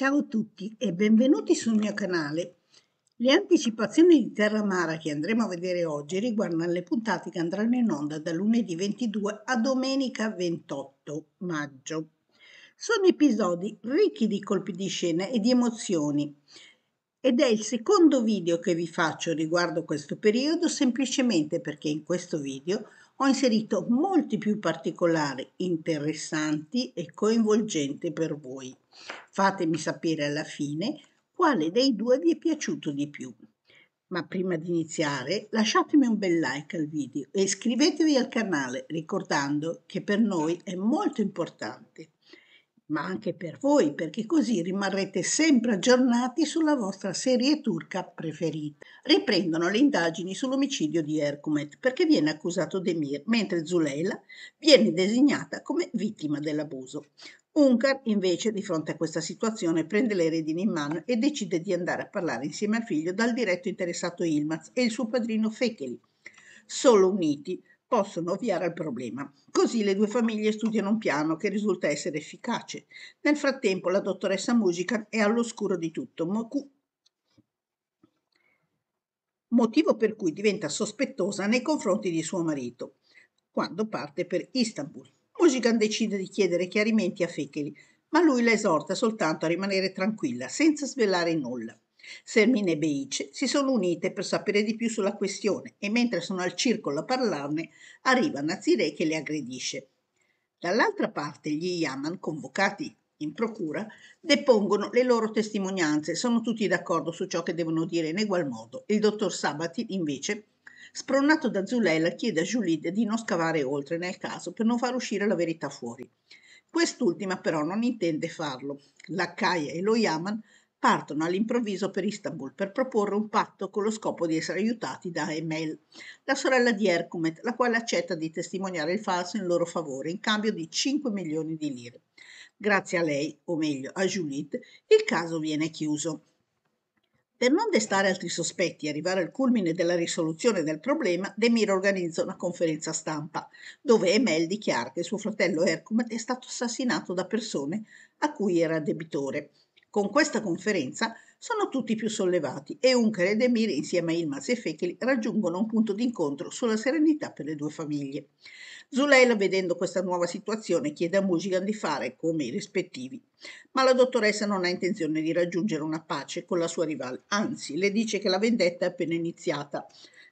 Ciao a tutti e benvenuti sul mio canale. Le anticipazioni di Terra Mara che andremo a vedere oggi riguardano le puntate che andranno in onda da lunedì 22 a domenica 28 maggio. Sono episodi ricchi di colpi di scena e di emozioni ed è il secondo video che vi faccio riguardo questo periodo semplicemente perché in questo video ho inserito molti più particolari interessanti e coinvolgenti per voi. Fatemi sapere alla fine quale dei due vi è piaciuto di più. Ma prima di iniziare lasciatemi un bel like al video e iscrivetevi al canale ricordando che per noi è molto importante ma anche per voi, perché così rimarrete sempre aggiornati sulla vostra serie turca preferita. Riprendono le indagini sull'omicidio di Ercomet, perché viene accusato Demir, mentre Zuleila viene designata come vittima dell'abuso. Unkar, invece, di fronte a questa situazione, prende le redini in mano e decide di andare a parlare insieme al figlio dal diretto interessato Ilmaz e il suo padrino Fekeli. Solo uniti possono ovviare al problema. Così le due famiglie studiano un piano che risulta essere efficace. Nel frattempo la dottoressa Musican è all'oscuro di tutto, motivo per cui diventa sospettosa nei confronti di suo marito quando parte per Istanbul. Musican decide di chiedere chiarimenti a Fekeli, ma lui la esorta soltanto a rimanere tranquilla, senza svelare nulla. Sermina e Beice si sono unite per sapere di più sulla questione e mentre sono al circolo a parlarne arriva Nazire che le aggredisce. Dall'altra parte gli Yaman, convocati in procura, depongono le loro testimonianze, sono tutti d'accordo su ciò che devono dire in egual modo. Il dottor Sabati, invece, spronato da Zulella, chiede a Julide di non scavare oltre nel caso per non far uscire la verità fuori. Quest'ultima però non intende farlo. L'accaia e lo Yaman partono all'improvviso per Istanbul per proporre un patto con lo scopo di essere aiutati da Emel, la sorella di Ercumet, la quale accetta di testimoniare il falso in loro favore in cambio di 5 milioni di lire. Grazie a lei, o meglio a Juliet, il caso viene chiuso. Per non destare altri sospetti e arrivare al culmine della risoluzione del problema, Demir organizza una conferenza stampa, dove Emel dichiara che suo fratello Ercumet è stato assassinato da persone a cui era debitore con questa conferenza sono tutti più sollevati e Unker ed Emir insieme a Ilmaz e Fekeli raggiungono un punto d'incontro sulla serenità per le due famiglie. Zuleila, vedendo questa nuova situazione, chiede a Musigan di fare come i rispettivi, ma la dottoressa non ha intenzione di raggiungere una pace con la sua rivale, anzi le dice che la vendetta è appena iniziata.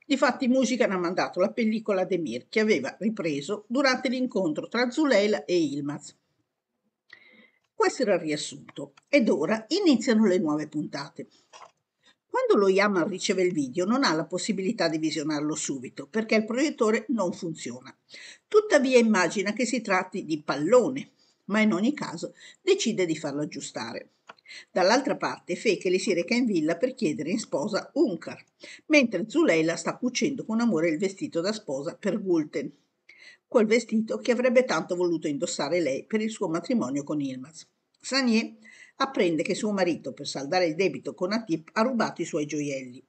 Difatti Musigan ha mandato la pellicola ad Emir, che aveva ripreso durante l'incontro tra Zuleila e Ilmaz. Questo era il riassunto. Ed ora iniziano le nuove puntate. Quando lo Yaman riceve il video non ha la possibilità di visionarlo subito perché il proiettore non funziona. Tuttavia immagina che si tratti di pallone, ma in ogni caso decide di farlo aggiustare. Dall'altra parte Fekele si reca in villa per chiedere in sposa Unkar, mentre Zuleila sta cucendo con amore il vestito da sposa per Gulten, quel vestito che avrebbe tanto voluto indossare lei per il suo matrimonio con Ilmaz. Sanier apprende che suo marito, per saldare il debito con Atip, ha rubato i suoi gioielli.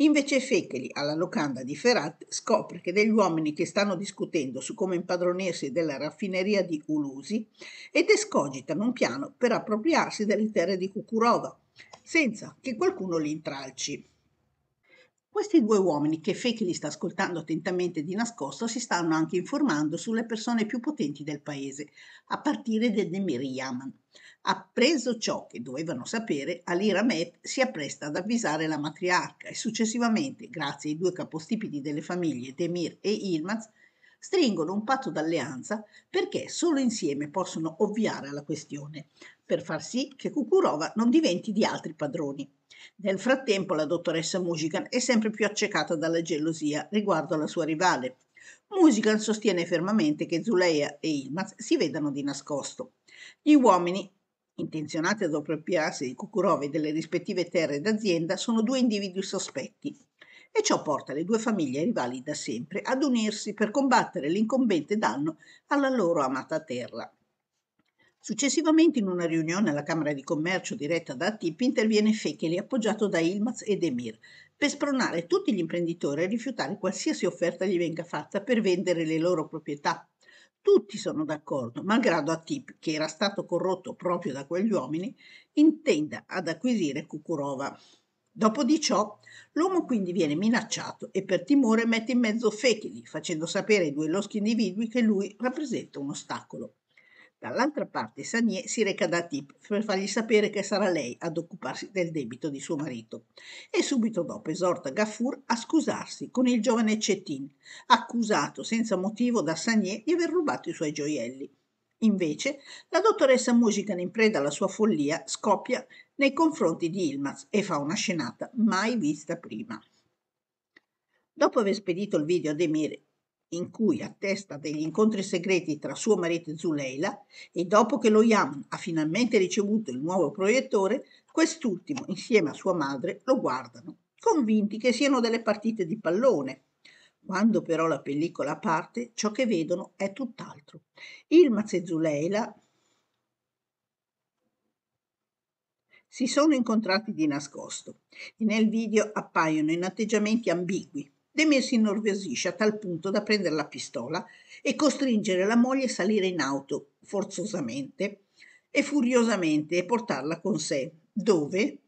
Invece Fecheli, alla locanda di Ferrat, scopre che degli uomini che stanno discutendo su come impadronirsi della raffineria di Ulusi ed escogitano un piano per appropriarsi delle terre di Cucurova, senza che qualcuno li intralci. Questi due uomini, che Fekli sta ascoltando attentamente di nascosto, si stanno anche informando sulle persone più potenti del paese, a partire da Demir Yaman. Appreso ciò che dovevano sapere, Ali Ramet si appresta ad avvisare la matriarca e successivamente, grazie ai due capostipiti delle famiglie Demir e Ilmaz, stringono un patto d'alleanza perché solo insieme possono ovviare alla questione, per far sì che Kukurova non diventi di altri padroni. Nel frattempo la dottoressa Musigan è sempre più accecata dalla gelosia riguardo alla sua rivale. Musigan sostiene fermamente che Zuleia e Ilmaz si vedano di nascosto. Gli uomini intenzionati ad appropriarsi di Kukurova e delle rispettive terre d'azienda sono due individui sospetti, e ciò porta le due famiglie rivali da sempre ad unirsi per combattere l'incombente danno alla loro amata terra. Successivamente in una riunione alla Camera di Commercio diretta da Attip interviene Fecheli appoggiato da Ilmaz ed Emir per spronare tutti gli imprenditori a rifiutare qualsiasi offerta gli venga fatta per vendere le loro proprietà. Tutti sono d'accordo, malgrado Atip, che era stato corrotto proprio da quegli uomini, intenda ad acquisire Kukurova. Dopo di ciò, l'uomo quindi viene minacciato e per timore mette in mezzo Fechili, facendo sapere ai due loschi individui che lui rappresenta un ostacolo. Dall'altra parte Sanier si reca da Tip per fargli sapere che sarà lei ad occuparsi del debito di suo marito e subito dopo esorta Gaffur a scusarsi con il giovane Cetin, accusato senza motivo da Sanier di aver rubato i suoi gioielli. Invece, la dottoressa Musican in preda alla sua follia scoppia nei confronti di Ilmaz e fa una scenata mai vista prima. Dopo aver spedito il video ad Emir in cui attesta degli incontri segreti tra suo marito e Zuleila e dopo che lo Yam ha finalmente ricevuto il nuovo proiettore, quest'ultimo insieme a sua madre lo guardano, convinti che siano delle partite di pallone quando però la pellicola parte, ciò che vedono è tutt'altro. Ilma e Zuleila si sono incontrati di nascosto e nel video appaiono in atteggiamenti ambigui. Demir si innervosisce a tal punto da prendere la pistola e costringere la moglie a salire in auto forzosamente e furiosamente e portarla con sé, dove,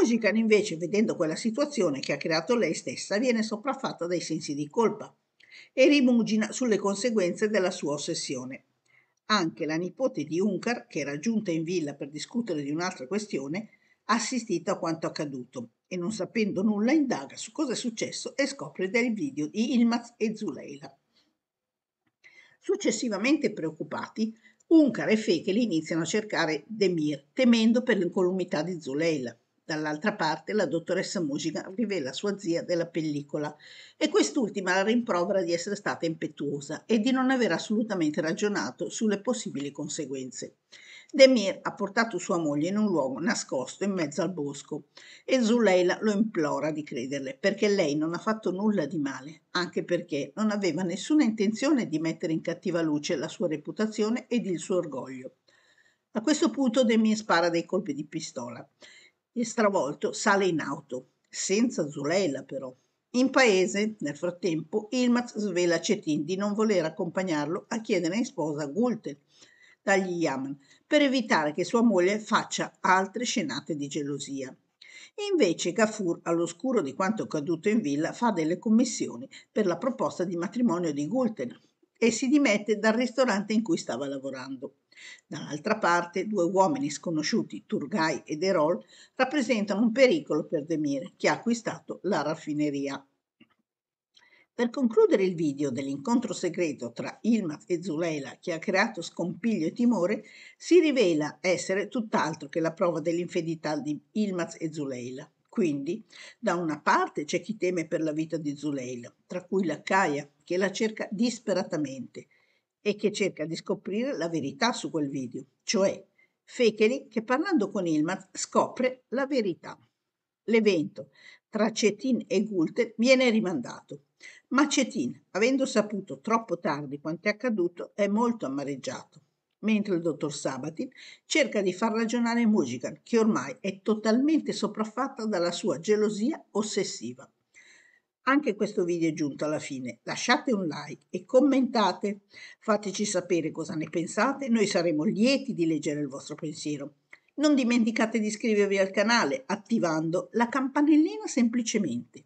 Musican invece, vedendo quella situazione che ha creato lei stessa, viene sopraffatta dai sensi di colpa e rimugina sulle conseguenze della sua ossessione. Anche la nipote di Uncar, che era giunta in villa per discutere di un'altra questione, ha assistito a quanto accaduto e non sapendo nulla indaga su cosa è successo e scopre del video di Ilmaz e Zuleila. Successivamente preoccupati, Uncar e Fekeli iniziano a cercare Demir, temendo per l'incolumità di Zuleila. Dall'altra parte la dottoressa Musica rivela sua zia della pellicola e quest'ultima la rimprovera di essere stata impetuosa e di non aver assolutamente ragionato sulle possibili conseguenze. Demir ha portato sua moglie in un luogo nascosto in mezzo al bosco e Zuleila lo implora di crederle perché lei non ha fatto nulla di male, anche perché non aveva nessuna intenzione di mettere in cattiva luce la sua reputazione ed il suo orgoglio. A questo punto Demir spara dei colpi di pistola e stravolto sale in auto, senza Zuleila però. In paese, nel frattempo, Ilmaz svela a Cetin di non voler accompagnarlo a chiedere in sposa Gultel dagli Yaman per evitare che sua moglie faccia altre scenate di gelosia. Invece Gafur, all'oscuro di quanto accaduto in villa, fa delle commissioni per la proposta di matrimonio di Gulten, e si dimette dal ristorante in cui stava lavorando. Dall'altra parte, due uomini sconosciuti, Turgai ed Erol, rappresentano un pericolo per Demir, che ha acquistato la raffineria. Per concludere il video dell'incontro segreto tra Ilmat e Zuleila che ha creato scompiglio e timore, si rivela essere tutt'altro che la prova dell'infedità di Ilmat e Zuleila. Quindi, da una parte c'è chi teme per la vita di Zuleila, tra cui la Caia, che la cerca disperatamente e che cerca di scoprire la verità su quel video, cioè Fekeli che parlando con Ilmaz scopre la verità. L'evento tra Cetin e Gulte viene rimandato, ma Cetin, avendo saputo troppo tardi quanto è accaduto, è molto amareggiato mentre il dottor Sabatin cerca di far ragionare Mujigan, che ormai è totalmente sopraffatta dalla sua gelosia ossessiva. Anche questo video è giunto alla fine. Lasciate un like e commentate. Fateci sapere cosa ne pensate, noi saremo lieti di leggere il vostro pensiero. Non dimenticate di iscrivervi al canale attivando la campanellina semplicemente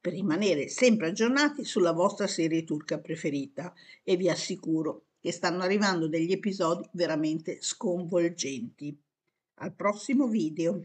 per rimanere sempre aggiornati sulla vostra serie turca preferita e vi assicuro che stanno arrivando degli episodi veramente sconvolgenti. Al prossimo video!